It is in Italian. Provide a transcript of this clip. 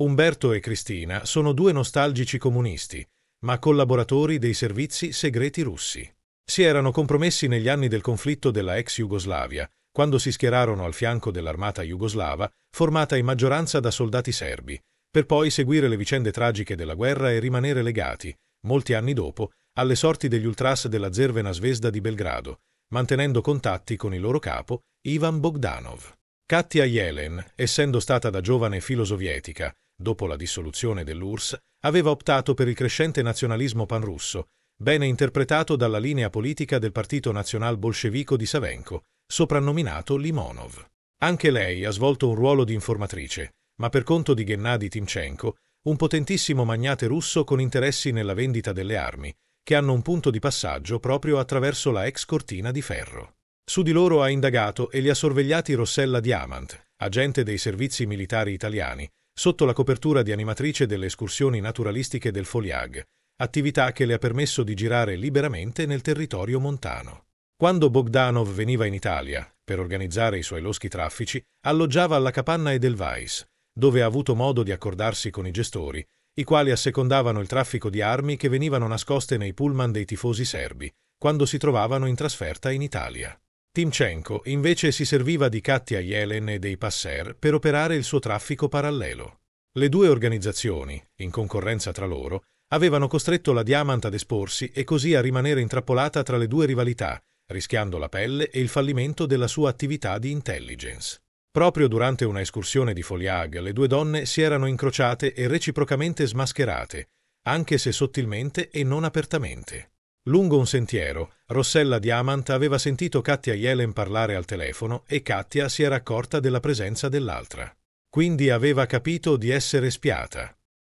Umberto e Cristina sono due nostalgici comunisti, ma collaboratori dei servizi segreti russi. Si erano compromessi negli anni del conflitto della ex Jugoslavia, quando si schierarono al fianco dell'armata jugoslava, formata in maggioranza da soldati serbi, per poi seguire le vicende tragiche della guerra e rimanere legati, molti anni dopo, alle sorti degli ultras della Zervena Svesda di Belgrado, mantenendo contatti con il loro capo, Ivan Bogdanov. Katia Yelen, essendo stata da giovane filosovietica, dopo la dissoluzione dell'URSS, aveva optato per il crescente nazionalismo panrusso, bene interpretato dalla linea politica del Partito Nazional Bolscevico di Savenko, soprannominato Limonov. Anche lei ha svolto un ruolo di informatrice, ma per conto di Gennady Timchenko, un potentissimo magnate russo con interessi nella vendita delle armi, che hanno un punto di passaggio proprio attraverso la ex cortina di ferro. Su di loro ha indagato e li ha sorvegliati Rossella Diamant, agente dei servizi militari italiani, sotto la copertura di animatrice delle escursioni naturalistiche del Foliag, attività che le ha permesso di girare liberamente nel territorio montano. Quando Bogdanov veniva in Italia per organizzare i suoi loschi traffici, alloggiava alla capanna Edelweiss, dove ha avuto modo di accordarsi con i gestori, i quali assecondavano il traffico di armi che venivano nascoste nei pullman dei tifosi serbi, quando si trovavano in trasferta in Italia. Timchenko invece si serviva di Katia Yelen e dei Passer per operare il suo traffico parallelo. Le due organizzazioni, in concorrenza tra loro, avevano costretto la Diamant ad esporsi e così a rimanere intrappolata tra le due rivalità, rischiando la pelle e il fallimento della sua attività di intelligence. Proprio durante una escursione di Foliag, le due donne si erano incrociate e reciprocamente smascherate, anche se sottilmente e non apertamente. Lungo un sentiero, Rossella Diamant aveva sentito Katia Yellen parlare al telefono e Katia si era accorta della presenza dell'altra. Quindi aveva capito di essere spiata.